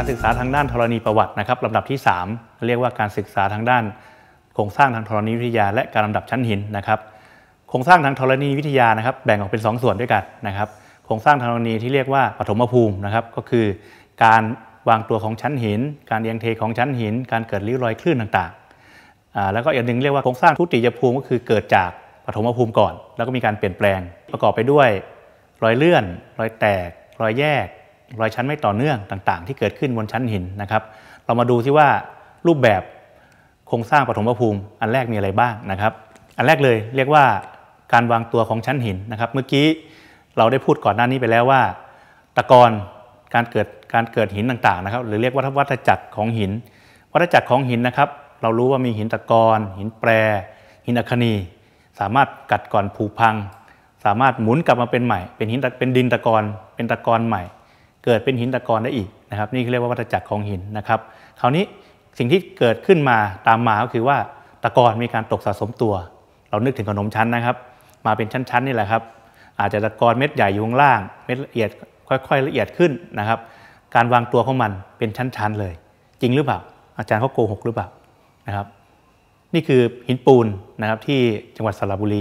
การศึกษาทางด้านธรณีประวัตินะครับลำดับที่ 3 เรียกว่าการศึกษาทางด้านโครงสร้างทางธรณีวิทยาและการลำดับชั้นหินนะครับ โครงสร้างทางธรณีวิทยานะครับแบ่งออกเป็น 2 ส่วนด้วยกันนะครับ โครงสร้างทางธรณีที่เรียกว่าปฐมภูมินะครับก็คือ การวางตัวของชั้นหิน การเอียงเทของชั้นหิน การเกิดริ้วรอยคลื่นต่างๆแล้วก็อีกหนึ่งเรียกว่าโครงสร้างทุติยภูมิ ก็คือเกิดจากปฐมภูมิก่อน แล้วก็มีการเปลี่ยนแปลงประกอบไปด้วยรอยเลื่อนรอยแตกรอยแยกรอยชั้นไม่ต่อเนื่องต่างๆที่เกิดขึ้นบนชั้นหินนะครับ เรามาดูที่ว่ารูปแบบโครงสร้างปฐมภูมิ อันแรกมีอะไรบ้างนะครับ อันแรกเลยเรียกว่าการวางตัวของชั้นหินนะครับ เมื่อกี้เราได้พูดก่อนหน้านี้ไปแล้วว่า ตะกอนการเกิดการเกิดหินต่างๆนะครับหรือเรียกว่าวัฏจักรของหิน วัฏจักรของหินนะครับ เรารู้ว่ามีหินตะกอนหินแปร หินอัคนี สามารถกัดก่อนผุพัง สามารถหมุนกลับมาเป็นใหม่ เป็นหินเป็นดินตะกอนเป็นตะกอนใหม่เกิดเป็นหินตะกอนได้อีกนะครับนี่เรียกว่าวัฏจักรของหินนะครับคราวนี้สิ่งที่เกิดขึ้นมาตามมา ก็คือว่าตะกอนมีการตกสะสมตัว เรานึกถึงขนมชั้นนะครับ มาเป็นชั้นๆนี่แหละครับอาจจะตะกอนเม็ดใหญ่อยู่ข้างล่าง เม็ดละเอียดค่อยๆละเอียดขึ้นนะครับ การวางตัวของมันเป็นชั้นๆเลย จริงหรือเปล่าอาจารย์เขาโกหกหรือเปล่านะครับ นี่คือหินปูนนะครับที่จังหวัดสระบุรี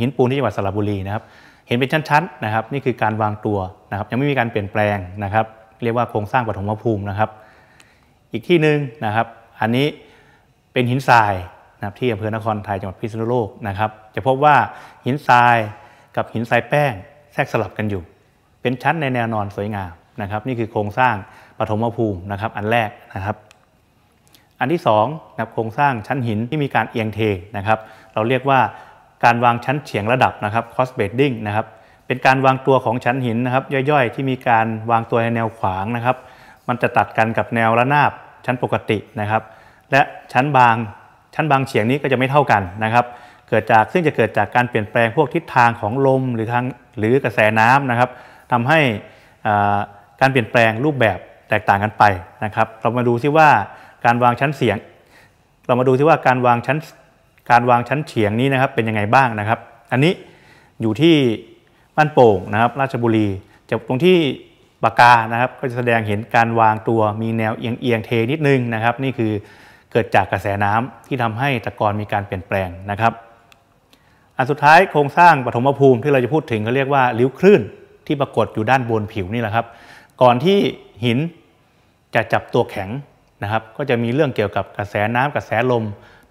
หินปูนที่จังหวัดสระบุรีนะครับเห็นเป็นชั้นๆนะครับ นี่คือการวางตัวนะครับยังไม่มีการเปลี่ยนแปลงนะครับ เรียกว่าโครงสร้างปฐมภูมินะครับ อีกที่หนึ่งนะครับอันนี้เป็นหินทรายนะครับที่อำเภอนครไทยจังหวัดพิษณุโลกนะครับ จะพบว่าหินทรายกับหินทรายแป้งแทรกสลับกันอยู่ เป็นชั้นในแนวนอนสวยงามนะครับ นี่คือโครงสร้างปฐมภูมินะครับ อันแรกนะครับ อันที่2นะครับโครงสร้างชั้นหินที่มีการเอียงเทนะครับ เราเรียกว่าการวางชั้นเฉียงระดับนะครับ cross bedding นะครับ เป็นการวางตัวของชั้นหินนะครับย่อยๆ ที่มีการวางตัวในแนวขวางนะครับ มันจะตัดกันกับแนวระนาบชั้นปกตินะครับ และชั้นบางชั้นบางเฉียงนี้ก็จะไม่เท่ากันนะครับ เกิดจากซึ่งจะเกิดจากการเปลี่ยนแปลงพวกทิศทางของลมหรือทางหรือกระแสน้ำนะครับ ทำให้การเปลี่ยนแปลงรูปแบบแตกต่างกันไปนะครับ เรามาดูซิว่าการวางชั้นเสียงเรามาดูซิว่าการวางชั้นการวางชั้นเฉียงนี้นะครับเป็นยังไงบ้างนะครับ อันนี้อยู่ที่บ้านโป่งนะครับ ราชบุรีจากตรงที่ปากกานะครับก็จะแสดงเห็นการวางตัวมีแนวเอียงเอียงเทนิดนึงนะครับ นี่คือเกิดจากกระแสน้ำที่ทำให้ตะกอนมีการเปลี่ยนแปลงนะครับ อันสุดท้ายโครงสร้างปฐมภูมิที่เราจะพูดถึงเขาเรียกว่าริ้วคลื่นที่ปรากฏอยู่ด้านบนผิวนี่แหละครับ ก่อนที่หินจะจับตัวแข็งนะครับ ก็จะมีเรื่องเกี่ยวกับกระแสน้ำกระแสลม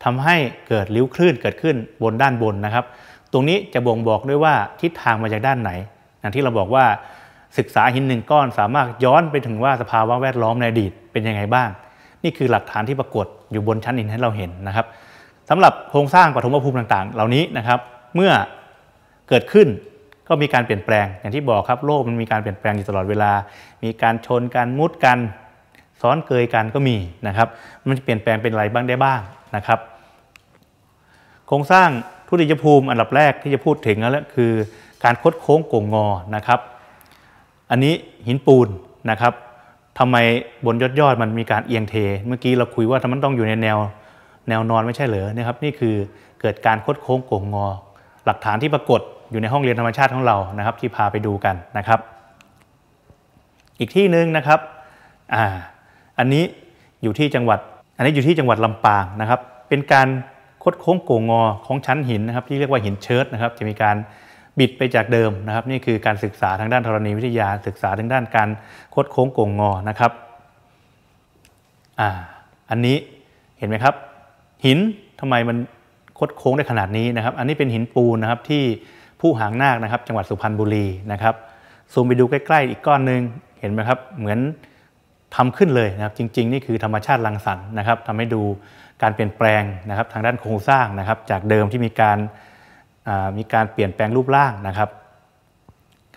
ทำให้เกิดริ้วคลื่นเกิดขึ้นบนด้านบนนะครับ ตรงนี้จะบ่งบอกด้วยว่าทิศทางมาจากด้านไหน อย่างที่เราบอกว่าศึกษาหินหนึ่งก้อนสามารถย้อนไปถึงว่าสภาวะแวดล้อมในอดีตเป็นยังไงบ้าง นี่คือหลักฐานที่ปรากฏอยู่บนชั้นหินให้เราเห็นนะครับสำหรับโครงสร้างปฐมภูมิต่าง ๆ เหล่านี้นะครับ เมื่อเกิดขึ้นก็มีการเปลี่ยนแปลง อย่างที่บอกครับโลกมันมีการเปลี่ยนแปลงอยู่ตลอดเวลา มีการชนการมุดกัน ซ้อนเกยกันก็มีนะครับ มันจะเปลี่ยนแปลงเป็นอะไรบ้างได้บ้างนะครับโครงสร้างทุติยภูมิอันดับแรกที่จะพูดถึงแล้วคือการคดโค้งโก่งงอนะครับ อันนี้หินปูนนะครับทำไมบนยอดยอดมันมีการเอียงเท เมื่อกี้เราคุยว่ามันต้องอยู่ในแนวแนวนอนไม่ใช่เหรอนะครับนี่คือเกิดการคดโค้งโก่งงอ หลักฐานที่ปรากฏอยู่ในห้องเรียนธรรมชาติของเรานะครับ ที่พาไปดูกันนะครับ อีกที่หนึ่งนะครับอ่าอันนี้อยู่ที่จังหวัดอันนี้อยู่ที่จังหวัดลำปางนะครับ เป็นการคดโค้งโกงอของชั้นหินนะครับ ที่เรียกว่าหินเชิดนะครับจะมีการบิดไปจากเดิมนะครับนี่คือการศึกษาทางด้านธรณีวิทยาศึกษาทางด้านการคดโค้งโกงงอนะครับอ่าอันนี้เห็นไหมครับ หินทำไมมันคดโค้งได้ขนาดนี้นะครับ อันนี้เป็นหินปูนนะครับที่ผู้หางนาคนะครับ จังหวัดสุพรรณบุรีนะครับ ซูมไปดูใกล้ๆอีกก้อนหนึ่งเห็นไหมครับเหมือนทำขึ้นเลยนะครับจริงๆนี่คือธรรมชาติรังสรรค์นะครับทำให้ดูการเปลี่ยนแปลงนะครับทางด้านโครงสร้างนะครับ จากเดิมที่มีการมีการเปลี่ยนแปลงรูปร่างนะครับ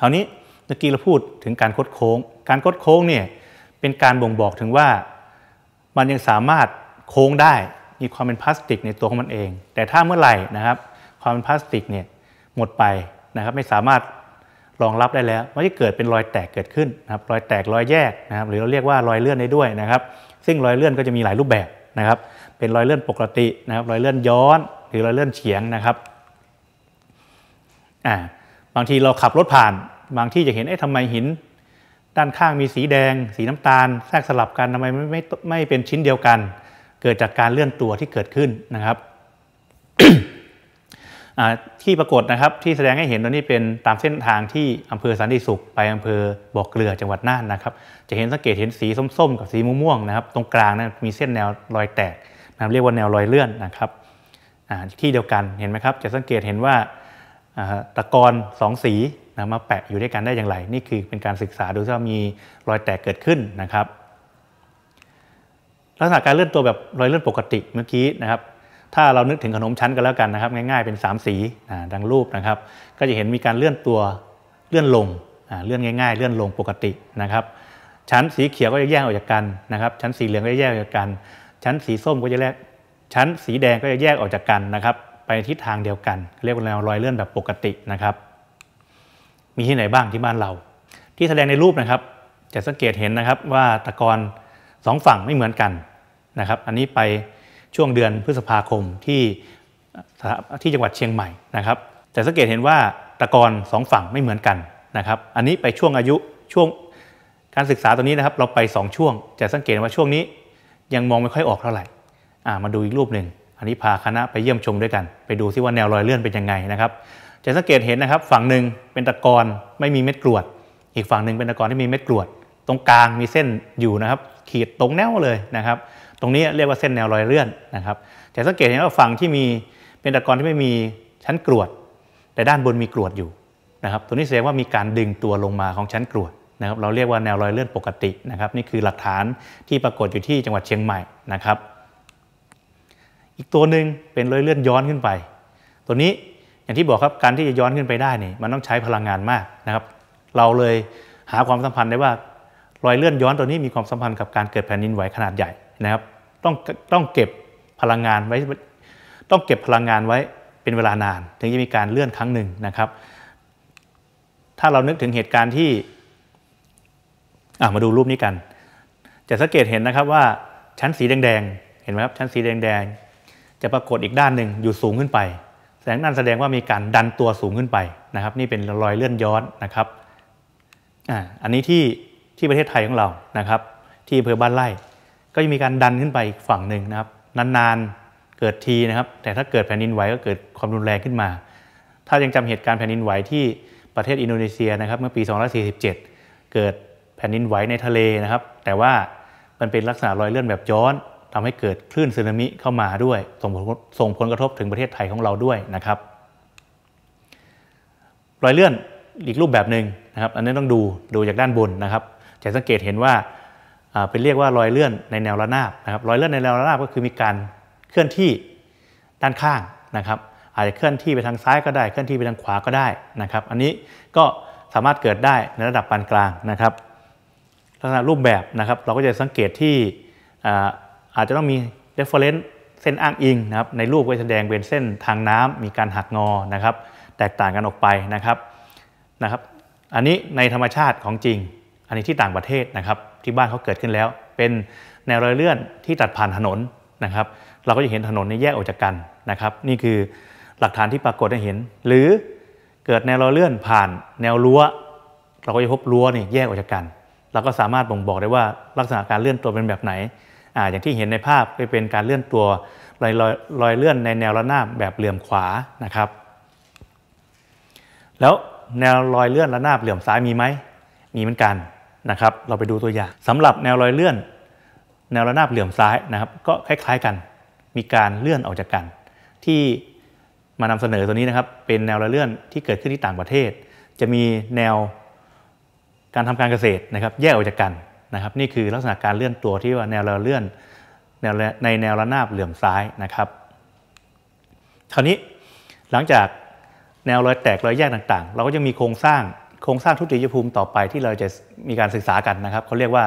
คราวนี้เมื่อกี้เราพูดถึงการคดโค้ง การคดโค้งเนี่ยเป็นการบ่งบอกถึงว่ามันยังสามารถโค้งได้มีความเป็นพลาสติกในตัวของมันเอง แต่ถ้าเมื่อไหร่นะครับ ความเป็นพลาสติกเนี่ยหมดไปนะครับไม่สามารถรองรับได้แล้วมันจะเกิดเป็นรอยแตกเกิดขึ้นนะครับ รอยแตกรอยแยกนะครับ หรือเราเรียกว่ารอยเลื่อนได้ด้วยนะครับ ซึ่งรอยเลื่อนก็จะมีหลายรูปแบบนะครับ เป็นรอยเลื่อนปกตินะครับ รอยเลื่อนย้อน หรือรอยเลื่อนเฉียงนะครับอ่าบางทีเราขับรถผ่านบางที่จะเห็นเอ๊ะทำไมหินด้านข้างมีสีแดง สีน้ำตาลแทรกสลับกันทำไมไม่ไม่ไม่เป็นชิ้นเดียวกันเกิดจากการเลื่อนตัวที่เกิดขึ้นนะครับที่ปรากฏนะครับที่แสดงให้เห็นตอนนี้เป็นตามเส้นทางที่อำเภอสันติสุขไปอำเภอบอกเกลือจังหวัดน่านนะครับ จะเห็นสังเกตเห็นสีส้มๆกับสีม่วงๆนะครับ ตรงกลางนะมีเส้นแนวรอยแตกนะเรียกว่าแนวรอยเลื่อนนะครับที่เดียวกันเห็นไหมครับ จะสังเกตเห็นว่าตะกอนสองสีนะมาแปะอยู่ด้วยกันได้อย่างไร นี่คือเป็นการศึกษาดูว่ามีรอยแตกเกิดขึ้นนะครับ ลักษณะการเลื่อนตัวแบบรอยเลื่อนปกติเมื่อกี้นะครับถ้าเรานึกถึงขนมชั้นกันแล้วกันนะครับ ง่ายๆ เป็น 3 สีดังรูปนะครับ ก็จะเห็นมีการเลื่อนตัวเลื่อนลงเลื่อนง่าย ๆ เลื่อนลงปกตินะครับ ชั้นสีเขียวก็จะแยกออกจากกันนะครับ ชั้นสีเหลืองก็จะแยกออกจากกัน ชั้นสีส้มก็จะแยกชั้นสีแดงก็จะแยกออกจากกันนะครับ ไปทิศทางเดียวกัน เรียกว่าแนวรอยเลื่อนแบบปกตินะครับ มีที่ไหนบ้างที่บ้านเรา ที่แสดงในรูปนะครับ จะสังเกตเห็นนะครับว่าตะกอนสองฝั่งไม่เหมือนกันนะครับ อันนี้ไปช่วงเดือนพฤษภาคมที่ที่จังหวัดเชียงใหม่นะครับแต่สังเกตเห็นว่าตะกอนสองฝั่งไม่เหมือนกันนะครับอันนี้ไปช่วงอายุช่วงการศึกษาตัวนี้นะครับ เราไป 2 ช่วง จะสังเกตว่าช่วงนี้ยังมองไม่ค่อยออกเท่าไหร่มาดูอีกรูปหนึ่ง อันนี้พาคณะไปเยี่ยมชมด้วยกัน ไปดูซิว่าแนวรอยเลื่อนเป็นยังไงนะครับ จะสังเกตเห็นนะครับฝั่งหนึ่งเป็นตะกอนไม่มีเม็ดกรวด อีกฝั่งหนึ่งเป็นตะกอนที่มีเม็ดกรวดตรงกลางมีเส้นอยู่นะครับ ขีดตรงแนวเลยนะครับตรงนี้เรียกว่าเส้นแนวรอยเลื่อนนะครับ แต่สังเกตเห็นว่าฝั่งที่มีเป็นตะกอนที่ไม่มีชั้นกรวด แต่ด้านบนมีกรวดอยู่นะครับ ตัวนี้แสดงว่ามีการดึงตัวลงมาของชั้นกรวดนะครับ เราเรียกว่าแนวรอยเลื่อนปกตินะครับ นี่คือหลักฐานที่ปรากฏอยู่ที่จังหวัดเชียงใหม่นะครับ อีกตัวหนึ่งเป็นรอยเลื่อนย้อนขึ้นไป ตัวนี้อย่างที่บอกครับการที่จะย้อนขึ้นไปได้นี่มันต้องใช้พลังงานมากนะครับ เราเลยหาความสัมพันธ์ได้ว่ารอยเลื่อนย้อนตัวนี้มีความสัมพันธ์กับการเกิดแผ่นดินไหวขนาดใหญ่นะครับต้องต้องเก็บพลังงานไว้ ต้องเก็บพลังงานไว้เป็นเวลานาน ถึงจะมีการเลื่อนครั้งหนึ่งนะครับ ถ้าเรานึกถึงเหตุการณ์ที่มาดูรูปนี้กัน จะสังเกตเห็นนะครับว่าชั้นสีแดง ๆเห็นไหมครับชั้นสีแดงๆจะปรากฏอีกด้านหนึ่งอยู่สูงขึ้นไป แสดงนั่นแสดงว่ามีการดันตัวสูงขึ้นไปนะครับ นี่เป็นรอยเลื่อนย้อนนะครับออันนี้ที่ที่ประเทศไทยของเรานะครับ ที่อำเภอบ้านไร่ก็จะมีการดันขึ้นไปอีกฝั่งหนึ่งนะครับนานๆ เกิดทีนะครับแต่ถ้าเกิดแผ่นดินไหวก็เกิดความรุนแรงขึ้นมา ถ้ายังจำเหตุการณ์แผ่นดินไหวที่ประเทศอินโดนีเซียนะครับเมื่อปี 247 เกิดแผ่นดินไหวในทะเลนะครับ แต่ว่ามันเป็นลักษณะรอยเลื่อนแบบย้อน ทำให้เกิดคลื่นสึนามิเข้ามาด้วย ส่งผลส่งผลกระทบถึงประเทศไทยของเราด้วยนะครับรอยเลื่อนอีกรูปแบบหนึ่งนะครับ อันนี้ต้องดูดูจากด้านบนนะครับจะสังเกตเห็นว่าเป็นเรียกว่ารอยเลื่อนในแนวระนาบนะครับรอยเลื่อนในแนวระนาบก็คือมีการเคลื่อนที่ด้านข้างนะครับอาจจะเคลื่อนที่ไปทางซ้ายก็ได้เคลื่อนที่ไปทางขวาก็ได้นะครับ อันนี้ก็สามารถเกิดได้ในระดับปานกลางนะครับ ลักษณะรูปแบบนะครับเราก็จะสังเกตที่อาจจะต้องมี reference เส้นอ้างอิงนะครับในรูปก็แสดงเป็นเส้นทางน้ำ มีการหักงอนะครับแตกต่างกันออกไปนะครับนะครับ อันนี้ในธรรมชาติของจริงอันนี้ที่ต่างประเทศนะครับ ที่บ้านเขาเกิดขึ้นแล้วเป็นแนวรอยเลื่อนที่ตัดผ่านถนนนะครับ เราก็จะเห็นถนนในแยกออกจากกันนะครับ นี่คือหลักฐานที่ปรากฏให้เห็น หรือเกิดแนวรอยเลื่อนผ่านแนวรั้ว เราก็จะพบรั้วนี่แยกออกจากกันเราก็สามารถบ่งบอกได้ว่าลักษณะการเลื่อนตัวเป็นแบบไหนอ่าอย่างที่เห็นในภาพไปเป็นการเลื่อนตัวรอยรอยรอยเลื่อนในแนวระนาบแบบเหลี่ยมขวานะครับ แล้วแนวรอยเลื่อนระนาบเหลี่ยมซ้ายมีไหมมีเหมือนกันนะครับเราไปดูตัวอย่างสำหรับแนวรอยเลื่อน แนวระนาบเหลี่ยมซ้ายนะครับ ก็คล้ายๆกัน มีการเลื่อนออกจากกัน ที่มานำเสนอตัวนี้นะครับ เป็นแนวรอยเลื่อนที่เกิดขึ้นที่ต่างประเทศ จะมีแนวการทำการเกษตรนะครับ แยกออกจากกันนะครับ นี่คือลักษณะการเลื่อนตัวที่ว่าแนวรอยเลื่อนแนในแนวระนาบเหลี่ยมซ้ายนะครับคราวนี้หลังจากแนวรอยแตกรอยแยกต่างๆ เราก็ยังมีโครงสร้างโครงสร้างทุติยภูมิต่อไปที่เราจะมีการศึกษากันนะครับเขาเรียกว่า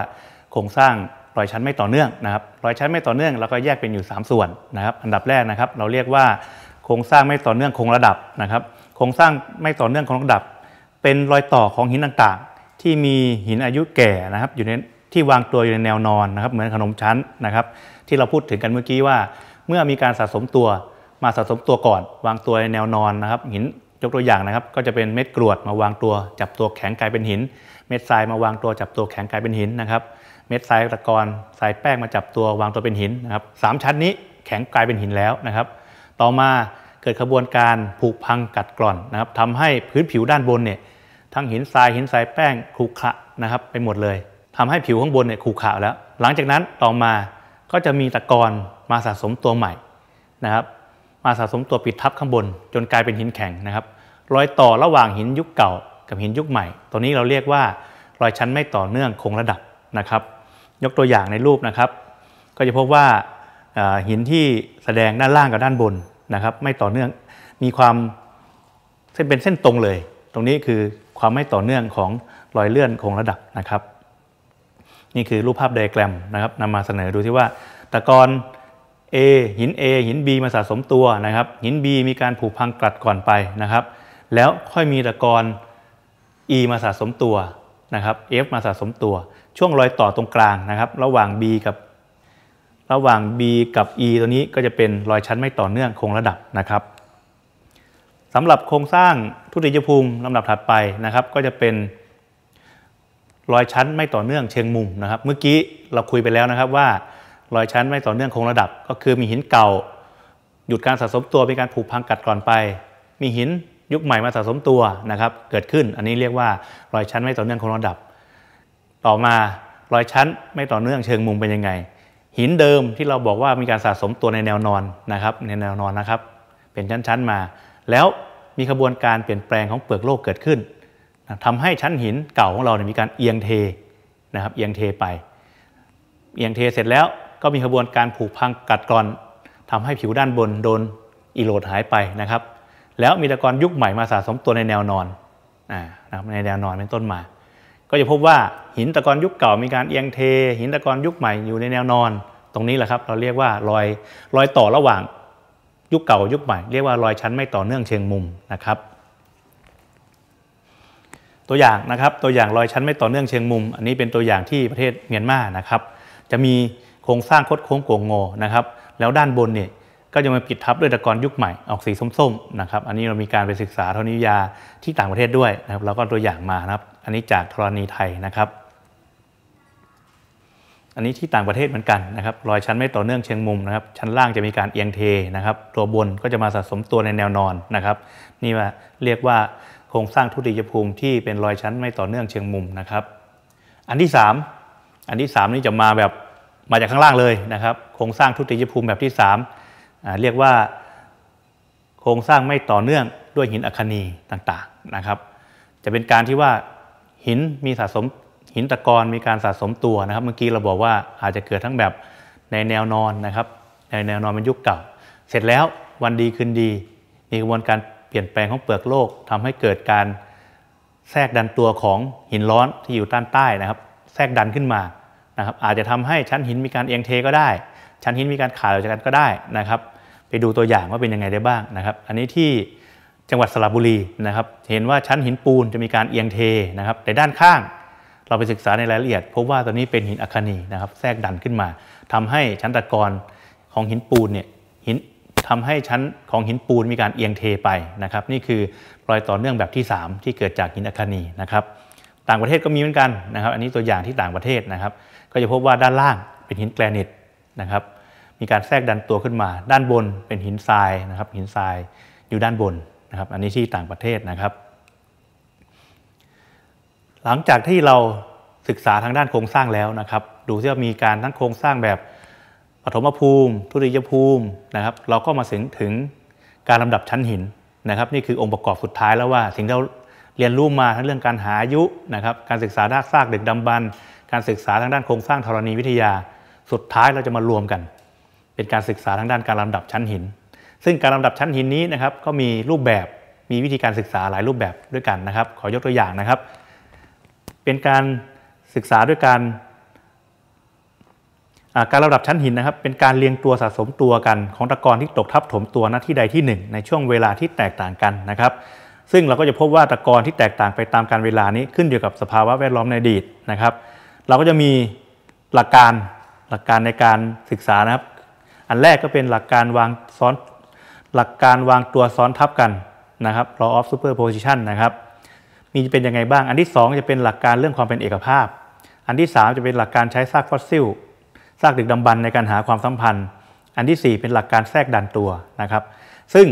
โครงสร้างรอยชั้นไม่ต่อเนื่องนะครับรอยชั้นไม่ต่อเนื่อง เราก็แยกเป็นอยู่ 3 ส่วนนะครับ อันดับแรกนะครับ เราเรียกว่าโครงสร้างไม่ต่อเนื่องคงระดับนะครับ โครงสร้างไม่ต่อเนื่องคงระดับ เป็นรอยต่อของหินต่างๆ ที่มีหินอายุแก่นะครับ อยู่ในที่วางตัวอยู่ในแนวนอนนะครับ เหมือนขนมชั้นนะครับ ที่เราพูดถึงกันเมื่อกี้ว่า เมื่อมีการสะสมตัวมาสะสมตัวก่อนวางตัวในแนวนอนนะครับหินยกตัวอย่างนะครับก็จะเป็นเม็ดกรวดมาวางตัว จับตัวแข็งกลายเป็นหิน เม็ดทรายมาวางตัวจับตัวแข็งกลายเป็นหินนะครับ เม็ดทรายตะกอนทรายแป้งมาจับตัววางตัวเป็นหินนะครับสชั้นนี้แข็งกลายเป็นหินแล้วนะครับ ต่อมาเกิดขบวนการผุพังกัดกร่อนนะครับทำให้พื้นผิวด้านบนเนี่ยทั้งหินทรายหินทรายแป้งขรุขระนะครับไปหมดเลย ทำให้ผิวข้างบนเนี่ยขรุขระแล้ว หลังจากนั้นต่อมาก็จะมีตะกอนมาสะสมตัวใหม่นะครับ มาสะสมตัวปิดทับข้างบน จนกลายเป็นหินแข็งนะครับรอยต่อระหว่างหินยุคเก่ากับหินยุคใหม่ ตัวนี้เราเรียกว่า รอยชั้นไม่ต่อเนื่องคงระดับนะครับ ยกตัวอย่างในรูปนะครับ ก็จะพบว่า หินที่แสดงด้านล่างกับด้านบนนะครับ ไม่ต่อเนื่อง มีความเส้นเป็นเส้นตรงเลย ตรงนี้คือความไม่ต่อเนื่องของรอยเลื่อนคงระดับนะครับ นี่คือรูปภาพไดแกรมนะครับนำมาเสนอดูที่ว่าตะกอน A หิน A หิน B มาสะสมตัวนะครับหิน B มีการผุพังกลัดก่อนไปนะครับแล้วค่อยมีตะกอน E มาสะสมตัวนะครับ F มาสะสมตัว ช่วงรอยต่อตรงกลางนะครับ ระหว่าง B กับ ระหว่าง B กับ E ตัวนี้ก็จะเป็นรอยชั้นไม่ต่อเนื่องคงระดับนะครับ สำหรับโครงสร้างทุติยภูมิลำดับถัดไปนะครับ ก็จะเป็นรอยชั้นไม่ต่อเนื่องเชิงมุมนะครับ เมื่อกี้เราคุยไปแล้วนะครับว่า รอยชั้นไม่ต่อเนื่องคงระดับ ก็คือมีหินเก่า หยุดการสะสมตัวเป็นการผูกพังกัดก่อนไป มีหินยุคใหม่มาสะสมตัวนะครับ เกิดขึ้น อันนี้เรียกว่ารอยชั้นไม่ต่อเนื่องของระดับ ต่อมารอยชั้นไม่ต่อเนื่องเชิงมุมเป็นยังไง หินเดิมที่เราบอกว่ามีการสะสมตัวในแนวนอนนะครับ ในแนวนอนนะครับ เป็นชั้นๆมา แล้วมีขบวนการเปลี่ยนแปลงของเปลือกโลกเกิดขึ้นทำให้ชั้นหินเก่าของเราเนี่ยมีการเอียงเทนะครับเอียงเทไปเอียงเทเสร็จแล้วก็มีขบวนการผุพังกัดกร่อน ทำให้ผิวด้านบนโดนอีโรดหายไปนะครับแล้วมีตะกอนยุคใหม่มาสะสมตัวในแนวนอนนะครับในแนวนอนเป็นต้นมา ก็จะพบว่าหินตะกอนยุคเก่ามีการเอียงเทหินตะกอนยุคใหม่อยู่ในแนวนอนตรงนี้แหละครับ เราเรียกว่ารอยรอยต่อระหว่าง ยุคเก่ายุคใหม่เรียกว่ารอยชั้นไม่ต่อเนื่องเชิงมุมนะครับ ตัวอย่างนะครับตัวอย่างรอยชั้นไม่ต่อเนื่องเชิงมุมอันนี้เป็นตัวอย่างที่ประเทศเมียนมานะครับ จะมีโครงสร้างคดโค้งโกงงอนะครับ แล้วด้านบนเนี่ยก็ยังมาปิดทับด้วยตะกอนยุคใหม่ออกสีส้มๆนะครับ อันนี้เรามีการไปศึกษาธรณียาที่ต่างประเทศด้วยนะครับ เราก็ตัวอย่างมานะครับ อันนี้จากธรณีไทยนะครับ อันนี้ที่ต่างประเทศเหมือนกันนะครับ รอยชั้นไม่ต่อเนื่องเชิงมุมนะครับ ชั้นล่างจะมีการเอียงเทนะครับ ตัวบนก็จะมาสะสมตัวในแนวนอนนะครับ นี่ว่าเรียกว่าโครงสร้างทุติยภูมิที่เป็นรอยชั้นไม่ต่อเนื่องเชิงมุมนะครับ อันที่ 3 อันที่ 3นี่จะมาแบบมาจากข้างล่างเลยนะครับ โครงสร้างทุติยภูมิแบบที่3เรียกว่าโครงสร้างไม่ต่อเนื่องด้วยหินอัคนีต่างๆนะครับ จะเป็นการที่ว่าหินมีสะสมหินตะกอนมีการสะสมตัวนะครับ เมื่อกี้เราบอกว่าอาจจะเกิดทั้งแบบในแนวนอนนะครับในแนวนอนเป็นยุคเก่า เสร็จแล้ววันดีคืนดีมีกระบวนการเปลี่ยนแปลงของเปลือกโลก ทำให้เกิดการแทรกดันตัวของหินร้อนที่อยู่ด้านใต้นะครับ แทรกดันขึ้นมานะครับ อาจจะทำให้ชั้นหินมีการเอียงเทก็ได้ ชั้นหินมีการขาดออกจากกันก็ได้นะครับไปดูตัวอย่างว่าเป็นยังไงได้บ้างนะครับ อันนี้ที่จังหวัดสระบุรีนะครับ เห็นว่าชั้นหินปูนจะมีการเอียงเทนะครับในด้านข้างเราไปศึกษาในรายละเอียด พบว่าตอนนี้เป็นหินอัคนีนะครับแทรกดันขึ้นมา ทำให้ชั้นตะกอนของหินปูนเนี่ยหินทำให้ชั้นของหินปูนมีการเอียงเทไปนะครับ นี่คือรอยต่อเนื่องแบบที่ 3 ที่เกิดจากหินอัคนีนะครับ ต่างประเทศก็มีเหมือนกันนะครับ อันนี้ตัวอย่างที่ต่างประเทศนะครับ ก็จะพบว่าด้านล่างเป็นหินแกรนิตนะครับมีการแทรกดันตัวขึ้นมาด้านบนเป็นหินทรายนะครับหินทรายอยู่ด้านบนนะครับ อันนี้ที่ต่างประเทศนะครับ หลังจากที่เราศึกษาทางด้านโครงสร้างแล้วนะครับ ดูที่ว่ามีการทั้งโครงสร้างแบบปฐมภูมิทุติยภูมินะครับ เราก็มาถึงถึงการลำดับชั้นหินนะครับ นี่คือองค์ประกอบสุดท้ายแล้วว่าสิ่งที่เราเรียนรู้มาทั้งเรื่องการหาอายุนะครับการศึกษาด้านซากดึกดำบันการศึกษาทางด้านโครงสร้างธรณีวิทยาสุดท้ายเราจะมารวมกันเป็นการศึกษาทางด้านการลำดับชั้นหิน ซึ่งการลำดับชั้นหินนี้นะครับ ก็มีรูปแบบ มีวิธีการศึกษาหลายรูปแบบด้วยกันนะครับ ขอยกตัวอย่างนะครับ เป็นการศึกษาด้วยการการลำดับชั้นหินนะครับ เป็นการเรียงตัวสะสมตัวกันของตะกอนที่ตกทับถมตัวณที่ใดที่1ในช่วงเวลาที่แตกต่างกันนะครับ ซึ่งเราก็จะพบว่าตะกอนที่แตกต่างไปตามการเวลานี้ขึ้นอยู่กับสภาวะแวดล้อมในอดีตนะครับ เราก็จะมีหลักการหลักการในการศึกษานะครับอันแรกก็เป็นหลักการวางซ้อนหลักการวางตัวซ้อนทับกันนะครับ law of superposition นะครับ มีจะเป็นยังไงบ้าง อันที่ 2 จะเป็นหลักการเรื่องความเป็นเอกภาพ อันที่ 3 จะเป็นหลักการใช้ซากฟอสซิลซากดึกดำบรรในการหาความสัมพันธ์ อันที่ 4 เป็นหลักการแทรกดันตัวนะครับ ซึ่ง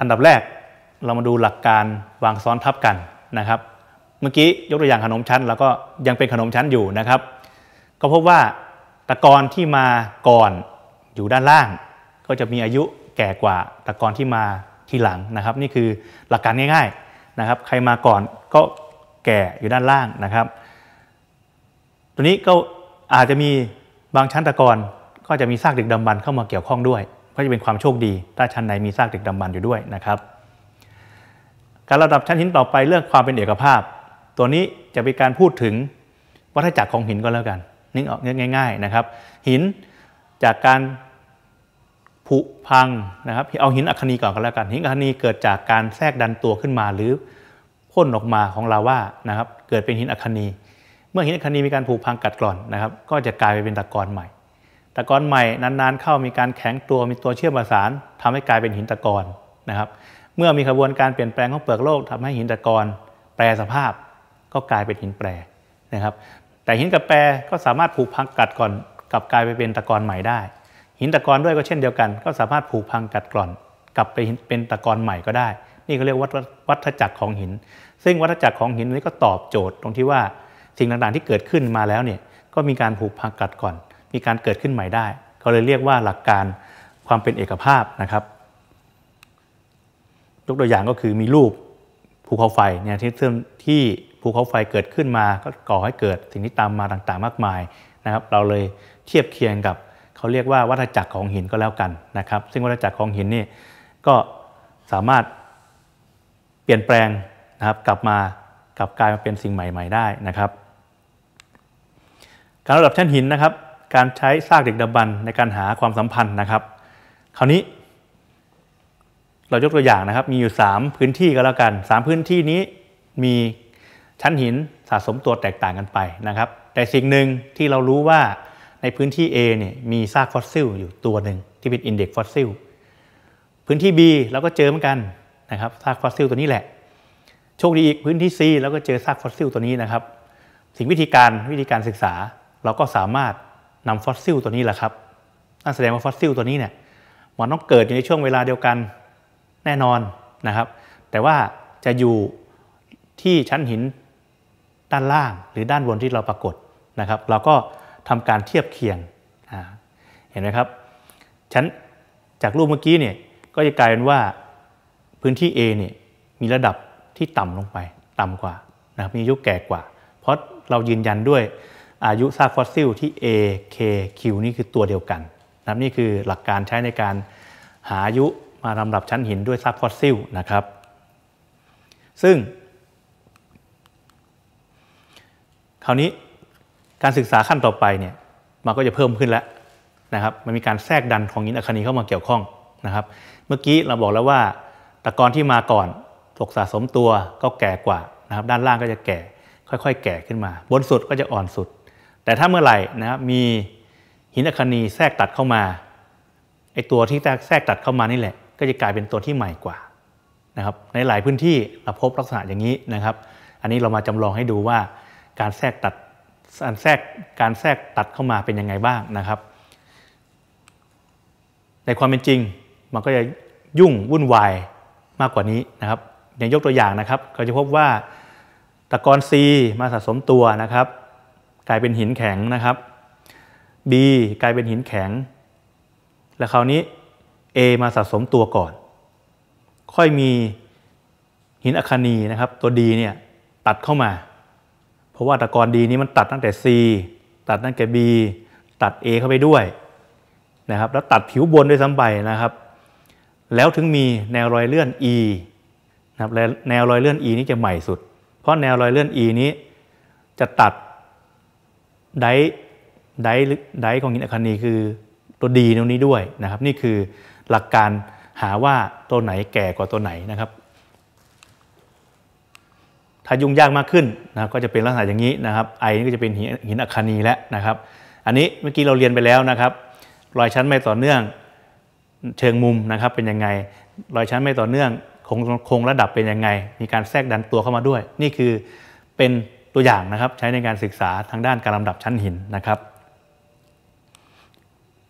อันดับแรกเรามาดูหลักการวางซ้อนทับกันนะครับ เมื่อกี้ยกตัวอย่างขนมชั้นแล้วก็ยังเป็นขนมชั้นอยู่นะครับ ก็พบว่าตะกอนที่มาก่อนอยู่ด้านล่างก็จะมีอายุแก่กว่าตะกอนที่มาทีหลังนะครับ นี่คือหลักการง่าย ๆนะครับ ใครมาก่อนก็แก่อยู่ด้านล่างนะครับ ตัวนี้ก็อาจจะมีบางชั้นตะกอนก็จะมีซากดึกดำบรรเข้ามาเกี่ยวข้องด้วย ก็จะเป็นความโชคดีถ้าชั้นไหนมีซากดึกดำบรรอยู่ด้วยนะครับ การระดับชั้นหินต่อไปเรื่องความเป็นเอกภาพ ตัวนี้จะเป็นการพูดถึงวัฏจักรของหินก็แล้วกันนึกออกง่ายๆนะครับ หินจากการผุพังนะครับเอาหินอัคนีก่อนก็แล้วกันหินอัคนีเกิดจากการแทรกดันตัวขึ้นมาหรือพ่นออกมาของลาวานะครับเกิดเป็นหินอัคนี เมื่อหินอัคนีมีการผุพังกัดกร่อนนะครับ ก็จะกลายไปเป็นตะกอนใหม่ตะกอนใหม่นานๆ เข้ามีการแข็งตัวมีตัวเชื่อมประสานทำให้กลายเป็นหินตะกอนนะครับ เมื่อมีกระบวนการเปลี่ยนแปลงของเปลือกโลก ทำให้หินตะกอนแปรสภาพ ก็กลายเป็นหินแปรนะครับ แต่หินกับแปรก็สามารถผุพังกัดก่อนกลับกลายไปเป็นตะกอนใหม่ได้หินตะกอนด้วยก็เช่นเดียวกันก็สามารถผุพังกัดกร่อน กลับไปเป็นตะกอนใหม่ก็ได้ นี่เขาเรียกวัฏวัฏจักรของหิน ซึ่งวัฏจักรของหินนี้ก็ตอบโจทย์ตรงที่ว่าสิ่งต่างๆที่เกิดขึ้นมาแล้วเนี่ย ก็มีการผุพังกัดกร่อน มีการเกิดขึ้นใหม่ได้ เขาเลยเรียกว่าหลักการความเป็นเอกภาพนะครับยกตัวอย่างก็คือมีรูปภูเขาไฟเนี่ยที่เึิ่มที่ภูเขาไฟเกิดขึ้นมาก็ก่อให้เกิดสิ่งที่ตามมาต่างๆมากมายนะครับ เราเลยเทียบเคียงกับเขาเรียกว่าวัฏจักรของหินก็แล้วกันนะครับ ซึ่งวัฏจักรของหินนี่ก็สามารถเปลี่ยนแปลงนะครับ กลับมา กลับกลายมาเป็นสิ่งใหม่ๆ ได้นะครับ การระดับชั้นหินนะครับ การใช้ซากดึกดำบรรในการหาความสัมพันธ์นะครับ คราวนี้ เรายกตัวอย่างนะครับมีอยู่ 3 พื้นที่ก็แล้วกัน 3 พื้นที่นี้มีชั้นหินสะสมตัวแตกต่างกันไปนะครับ แต่สิ่งหนึ่งที่เรารู้ว่าในพื้นที่ A เนี่ยมีซากฟอสซิลอยู่ตัวหนึ่งที่เป็นอินเด็กฟอสซิลพื้นที่ B เราก็เจอเหมือนกันนะครับซากฟอสซิลตัวนี้แหละโชคดีอีกพื้นที่ C เราก็เจอซากฟอสซิลตัวนี้นะครับสิ่งวิธีการวิธีการศึกษา เราก็สามารถนำฟอสซิลตัวนี้แหละครับนั่นแสดงว่าฟอสซิลตัวนี้เนี่ยมันต้องเกิดอยู่ในช่วงเวลาเดียวกันแน่นอนนะครับ แต่ว่าจะอยู่ที่ชั้นหินด้านล่างหรือด้านบนที่เราปรากฏนะครับ เราก็ทำการเทียบเคียง เห็นไหมครับชั้นจากรูปเมื่อกี้เนี่ยก็จะกลายเป็นว่าพื้นที่ A เนี่ยมีระดับที่ต่ำลงไป ต่ำกว่านะครับมีอายุแก่กว่า เพราะเรายืนยันด้วยอายุซากฟอสซิลที่ A K Q นี่คือตัวเดียวกันนะครับนี่คือหลักการใช้ในการหาอายุมาลำดับชั้นหินด้วยซากฟอสซิลนะครับ ซึ่ง คราวนี้การศึกษาขั้นต่อไปเนี่ย มันก็จะเพิ่มขึ้นแล้วนะครับ มันมีการแทรกดันของหินอัคนีเข้ามาเกี่ยวข้องนะครับ เมื่อกี้เราบอกแล้วว่า ตะกอนที่มาก่อนตกสะสมตัวก็แก่กว่านะครับ ด้านล่างก็จะแก่ ค่อยๆแก่ขึ้นมา บนสุดก็จะอ่อนสุด แต่ถ้าเมื่อไหร่นะครับ มีหินอัคนีแทรกตัดเข้ามา ไอตัวที่แทรกตัดเข้ามานี่แหละ ก็จะกลายเป็นตัวที่ใหม่กว่านะครับ ในหลายพื้นที่เราพบลักษณะอย่างนี้นะครับ อันนี้เรามาจำลองให้ดูว่าการแทรกตัดการแทรกการแทรกตัดเข้ามาเป็นยังไงบ้างนะครับ ในความเป็นจริง มันก็จะยุ่งวุ่นวาย มากกว่านี้นะครับ อย่างยกตัวอย่างนะครับก็จะพบว่า ตะกอน C มาสะสมตัวนะครับ กลายเป็นหินแข็งนะครับ B กลายเป็นหินแข็ง แล้วคราวนี้ A มาสะสมตัวก่อน ค่อยมีหินอคานีนะครับ ตัว D เนี่ยตัดเข้ามาราะว่าตะกอนดีนี้มันตัดตั้งแต่ C ตัดตั้งแต่ B ตัด A เข้าไปด้วยนะครับแล้วตัดผิวบนด้วยซ้ำไปนะครับแล้วถึงมีแนวรอยเลื่อน E นะครับแนวรอยเลื่อน E นี้จะใหม่สุดเพราะแนวรอยเลื่อน E นี้จะตัดไดไดไดของหินอัคนีคือตัวดีตรงนี้ด้วยนะครับนี่คือหลักการหาว่าตัวไหนแก่กว่าตัวไหนนะครับถ้ายุ่งยากมากขึ้นนะครับก็จะเป็นลักษณะอย่างนี้นะครับ ไอนี่ก็จะเป็นหินอัคนีแล้วนะครับ อันนี้เมื่อกี้เราเรียนไปแล้วนะครับรอยชั้นไม่ต่อเนื่อง เชิงมุมนะครับเป็นยังไง รอยชั้นไม่ต่อเนื่องคงคงระดับเป็นยังไง มีการแทรกดันตัวเข้ามาด้วย นี่คือเป็นตัวอย่างนะครับใช้ในการศึกษาทางด้านการลำดับชั้นหินนะครับ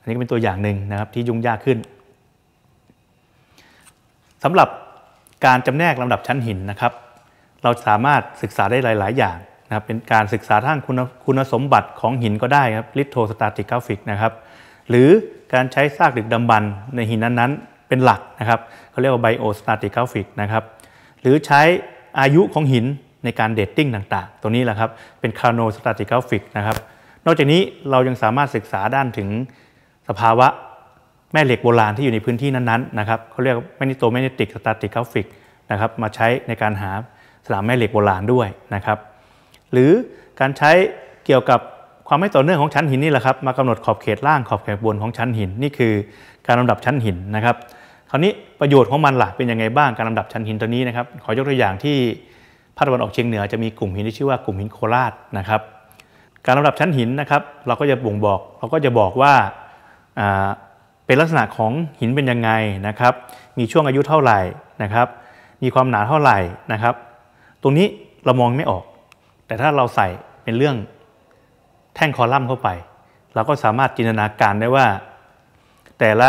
อันนี้ก็เป็นตัวอย่างหนึ่งนะครับที่ยุ่งยากขึ้นสำหรับการจำแนกลาดับชั้นหินนะครับเราสามารถศึกษาได้หลาย ๆ อย่างนะครับ เป็นการศึกษาทั้งคุณคุณสมบัติของหินก็ได้ครับลิทโทสตาติกกราฟิกนะครับ หรือการใช้ซากดึกดำบรรในหินนั้นๆ เป็นหลักนะครับ เขาเรียกว่าไบโอสตาติกกราฟิกนะครับ หรือใช้อายุของหินในการเดตติ้งต่างๆตัวนี้แหละครับ เป็นคาโนสตาติกกราฟิกนะครับ นอกจากนี้เรายังสามารถศึกษาด้านถึงสภาวะแม่เหล็กโบราณที่อยู่ในพื้นที่นั้นๆ นะครับเขาเรียกแมกนิโตแมกเนติกสตาติกกราฟิกนะครับ มาใช้ในการหาสนามแม่เหล็กโบราณด้วยนะครับ หรือการใช้เกี่ยวกับความไม่ต่อเนื่องของชั้นหินนี่แหละครับมากำหนดขอบเขตล่างขอบเขตบนของชั้นหิน นี่คือการลำดับชั้นหินนะครับคราวนี้ประโยชน์ของมันหลักเป็นยังไงบ้างการลำดับชั้นหินตัวนี้นะครับ ขอยกตัวอย่างที่ภาคตะวันออกเฉียงเหนือจะมีกลุ่มหินที่ชื่อว่ากลุ่มหินโคราชนะครับ การลำดับชั้นหินนะครับ เราก็จะบ่งบอกเราก็จะบอกว่าเป็นลักษณะของหินเป็นยังไงนะครับ มีช่วงอายุเท่าไหร่นะครับ มีความหนาเท่าไหร่นะครับตรงนี้เรามองไม่ออก แต่ถ้าเราใส่เป็นเรื่องแท่งคอลัมน์เข้าไป เราก็สามารถจินตนาการได้ว่า แต่ละ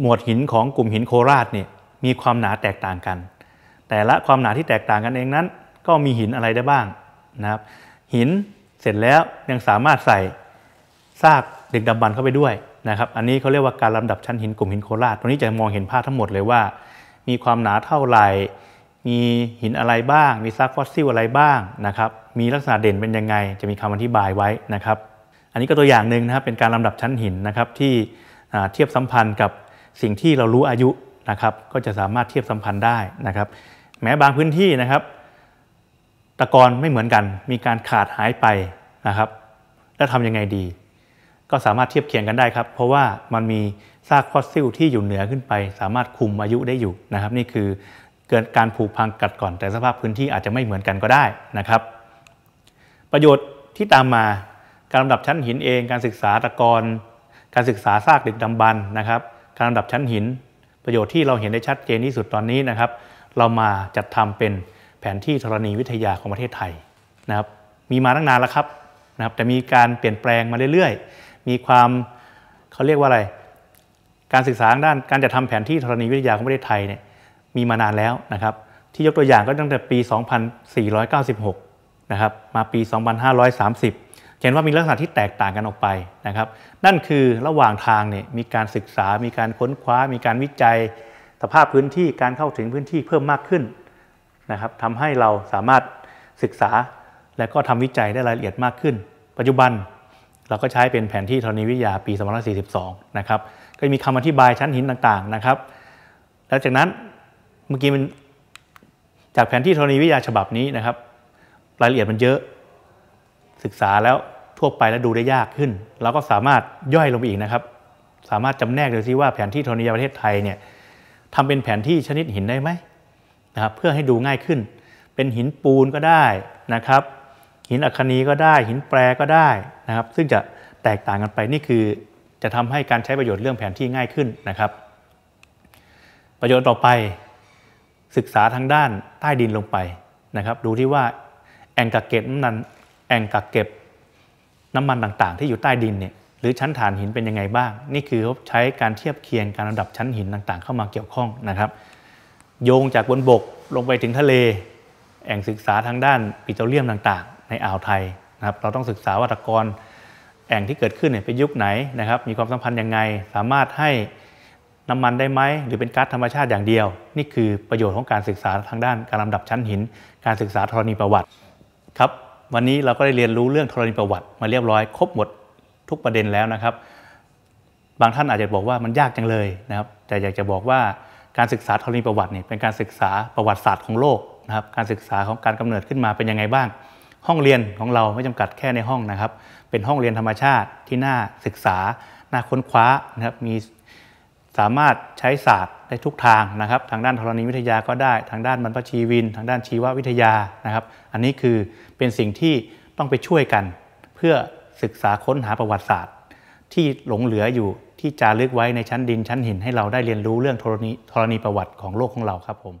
หมวดหินของกลุ่มหินโคราชเนี่ยมีความหนาแตกต่างกัน แต่ละความหนาที่แตกต่างกันเองนั้น ก็มีหินอะไรได้บ้างนะครับ หินเสร็จแล้วยังสามารถใส่ซากดึกดำบรรเข้าไปด้วยนะครับ อันนี้เขาเรียกว่าการลำดับชั้นหินกลุ่มหินโคราชตรงนี้จะมองเห็นภาพทั้งหมดเลยว่า มีความหนาเท่าไหร่มีหินอะไรบ้างมีซากฟอสซิล อะไรบ้างนะครับ มีลักษณะเด่นเป็นยังไง จะมีคำอธิบายไว้นะครับ อันนี้ก็ตัวอย่างหนึ่งนะครับ เป็นการลำดับชั้นหินนะครับที่เทียบสัมพันธ์กับสิ่งที่เรารู้อายุนะครับ ก็จะสามารถเทียบสัมพันธ์ได้นะครับ แม้บางพื้นที่นะครับ ตะกอนไม่เหมือนกันมีการขาดหายไปนะครับ แล้วทำยังไงดี ก็สามารถเทียบเคียงกันได้ครับ เพราะว่ามันมีซากฟอสซิลที่อยู่เหนือขึ้นไป สามารถคุมอายุได้อยู่นะครับ นี่คือเกิดการผูกพังกัดก่อน แต่สภาพพื้นที่อาจจะไม่เหมือนกันก็ได้นะครับ ประโยชน์ที่ตามมา การลำดับชั้นหินเอง การศึกษาตะกอนการศึกษาซากดึกดำบรรนะครับ การลำดับชั้นหิน ประโยชน์ที่เราเห็นได้ชัดเจนที่สุดตอนนี้นะครับ เรามาจัดทำเป็นแผนที่ธรณีวิทยาของประเทศไทยนะครับมีมาตั้งนานแล้วครับนะครับแต่มีการเปลี่ยนแปลงมาเรื่อยๆ มีความเขาเรียกว่าอะไร การศึกษาด้านการจัดทำแผนที่ธรณีวิทยาของประเทศไทยเนี่ยมีมานานแล้วนะครับ ที่ยกตัวอย่างก็ตั้งแต่ปี2496นะครับ มาปี 2530เห็นว่ามีลักษณะที่แตกต่างกันออกไปนะครับ นั่นคือระหว่างทางเนี่ย มีการศึกษา มีการค้นคว้า มีการวิจัยสภาพพื้นที่การเข้าถึงพื้นที่เพิ่มมากขึ้นนะครับทำให้เราสามารถศึกษาและก็ทำวิจัยได้รายละเอียดมากขึ้น ปัจจุบันเราก็ใช้เป็นแผนที่ธรณีวิทยาปี2542นะครับ ก็มีคำอธิบายชั้นหินต่างๆนะครับแล้วจากนั้นมื่อกี้มันจากแผนที่ธรณีวิทยาฉบับนี้นะครับ รายละเอียดมันเยอะ ศึกษาแล้วทั่วไปแล้วดูได้ยากขึ้น เราก็สามารถย่อยลงไปอีกนะครับ สามารถจำแนกดูซิว่าแผนที่ธรณีประเทศไทยเนี่ยทำเป็นแผนที่ชนิดหินได้ไหมนะครับ เพื่อให้ดูง่ายขึ้น เป็นหินปูนก็ได้นะครับ หินอัคนีก็ได้ หินแปรก็ได้นะครับ ซึ่งจะแตกต่างกันไปนี่คือ จะทำให้การใช้ประโยชน์เรื่องแผนที่ง่ายขึ้นนะครับ ประโยชน์ต่อไปศึกษาทางด้านใต้ดินลงไปนะครับ ดูที่ว่าแองกักเก็บน้ำมันแองกักเก็บน้ำมันต่างๆ ที่อยู่ใต้ดินเนี่ยหรือชั้นฐานหินเป็นยังไงบ้าง นี่คือใช้การเทียบเคียงการระดับชั้นหินต่างๆ เข้ามาเกี่ยวข้องนะครับ โยงจากบนบกลงไปถึงทะเลแอ่งศึกษาทางด้าน ปิโตรเลียมต่างๆ ในอ่าวไทยนะครับ เราต้องศึกษาวัตกร แอ่งที่เกิดขึ้นเนี่ยเป็นยุคไหนนะครับ มีความสัมพันธ์ยังไงสามารถให้น้ำมันได้ไหมหรือเป็นก๊าซธรรมชาติอย่างเดียว นี่คือประโยชน์ของการศึกษาทางด้านการลำดับชั้นหิน การศึกษาธรณีประวัติครับวันนี้เราก็ได้เรียนรู้เรื่องธรณีประวัติ มาเรียบร้อยครบหมดทุกประเด็นแล้วนะครับ บางท่านอาจจะบอกว่ามันยากจังเลยนะครับ แต่อยากจะบอกว่าการศึกษาธรณีประวัติเนี่ยเป็นการศึกษาประวัติศาสตร์ของโลกนะครับการศึกษาของการกำเนิดขึ้นมาเป็นยังไงบ้างห้องเรียนของเราไม่จำกัดแค่ในห้องนะครับ เป็นห้องเรียนธรรมชาติที่น่าศึกษาน่าค้นคว้านะครับมีสามารถใช้ศาสตร์ได้ทุกทางนะครับ ทางด้านธรณีวิทยาก็ได้ ทางด้านบรรพชีวิน ทางด้านชีววิทยานะครับ อันนี้คือเป็นสิ่งที่ต้องไปช่วยกัน เพื่อศึกษาค้นหาประวัติศาสตร์ที่หลงเหลืออยู่ที่จารึกไว้ในชั้นดินชั้นหิน ให้เราได้เรียนรู้เรื่องธรณีธรณีประวัติของโลกของเราครับผม